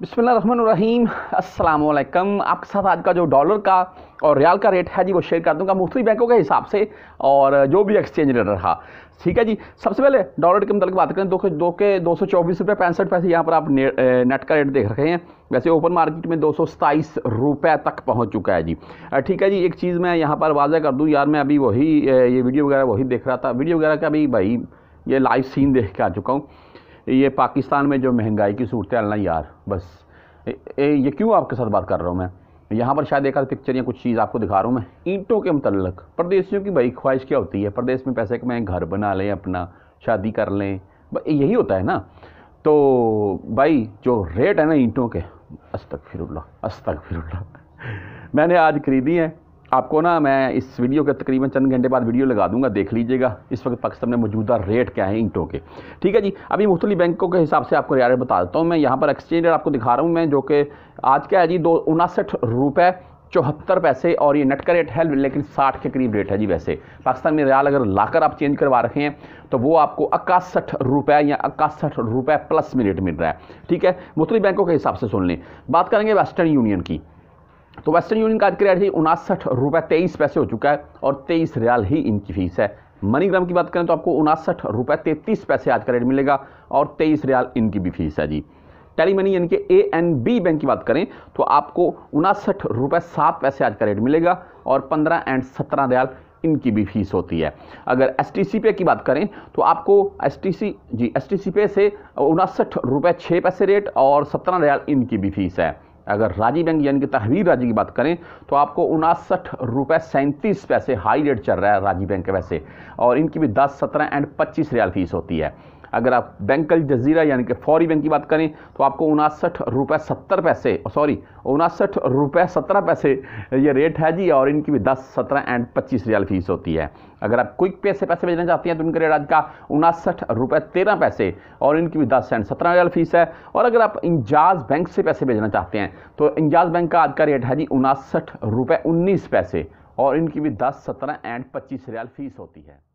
बसमीम अल्लाम आपके साथ आज का जो डॉलर का और रियाल का रेट है जी वो शेयर कर दूंगा मुख्तलि बैंकों के हिसाब से और जो भी एक्सचेंज रेट रहा ठीक है जी सबसे पहले डॉलर के मतलब बात करें दो, तो दो के दो सौ चौबीस रुपये पैंसठ पैसे यहाँ पर आप ने, नेट का रेट देख रहे हैं वैसे ओपन मार्केट में दो सौ सताईस रुपये तक पहुँच चुका है जी ठीक है जी एक चीज़ मैं यहाँ पर वाज़ा कर दूँ यार मैं अभी वही ये वीडियो वगैरह वही देख रहा था वीडियो वगैरह का भी भाई ये लाइव सीन देख के आ चुका हूँ ये पाकिस्तान में जो महंगाई की सूरत ना यार बस ए, ए, ये क्यों आपके साथ बात कर रहा हूँ मैं यहाँ पर शायद एक आध पिक्चर या कुछ चीज़ आपको दिखा रहा हूँ मैं ईंटों के मतलब परदेशियों की भाई ख्वाहिश क्या होती है प्रदेश में पैसे कमाएँ घर बना लें अपना शादी कर लें यही होता है ना तो भाई जो रेट है ना ईंटों के अस्तक फिर अस्तक फिर मैंने आज खरीदी हैं आपको ना मैं इस वीडियो के तकरीबन चंद घंटे बाद वीडियो लगा दूंगा देख लीजिएगा इस वक्त पाकिस्तान में मौजूदा रेट क्या है इंटों के ठीक है जी अभी मुख्तलि बैंकों के हिसाब से आपको रियायत बता देता हूँ मैं यहाँ पर एक्सचेंज रेट आपको दिखा रहा हूँ मैं जो कि आज क्या है जी दो उनासठ रुपये चौहत्तर पैसे और ये नट का रेट है लेकिन साठ के करीब रेट है जी वैसे पाकिस्तान में रियाल अगर लाकर आप चेंज करवा रखे हैं तो वो आपको इक्यासठ रुपये या इक्यासठ रुपये प्लस में रेट मिल रहा है ठीक है मुख्तलि बैंकों के हिसाब से सुन लें बात करेंगे वेस्टर्न यूनियन की तो वेस्टर्न यूनियन का आज की रेट ही उनासठ रुपये तेईस पैसे हो चुका है और तेईस रियाल ही इनकी फीस है मनीग्राम की बात करें तो आपको उनासठ रुपये तैंतीस पैसे आज का रेट मिलेगा और तेईस रियाल इनकी भी फीस है जी टेली मनी यानी कि ए एन बी बैंक की बात करें तो आपको उनासठ रुपये सात पैसे आज का रेट मिलेगा और पंद्रह एंड सत्रह रियाल इनकी भी फीस होती है अगर एस टी सी पे की बात करें तो आपको S T C G S T C पे से उनासठ रुपये छः पैसे रेट और सत्रह रियाल इनकी भी फीस है अगर राजीव बैंक यानी कि तहवीर राज्य की बात करें तो आपको उनासठ रुपये सैंतीस पैसे हाई रेट चल रहा है राजीव बैंक के वैसे और इनकी भी दस सत्रह एंड पच्चीस रियाल फीस होती है अगर आप बैंक अल जजीरा यानी कि फौरी बैंक की बात करें तो आपको उनासठ रुपये सत्तर पैसे सॉरी उनासठ रुपये सत्रह पैसे ये रेट है जी और इनकी भी दस सत्रह एंड पच्चीस रियाल फीस होती है अगर आप क्विक पे से पैसे भेजना चाहती हैं तो इनका रेट आज का उनासठ रुपये तेरह पैसे और इनकी भी दस एंड सत्रह रियाल फीस है और अगर आप इंजाज बैंक से पैसे भेजना चाहते हैं तो इंजाज बैंक का आज का रेट है जी उनासठ रुपये उन्नीस पैसे और इनकी भी दस सत्रह एंड पच्चीस रियाल फीस होती है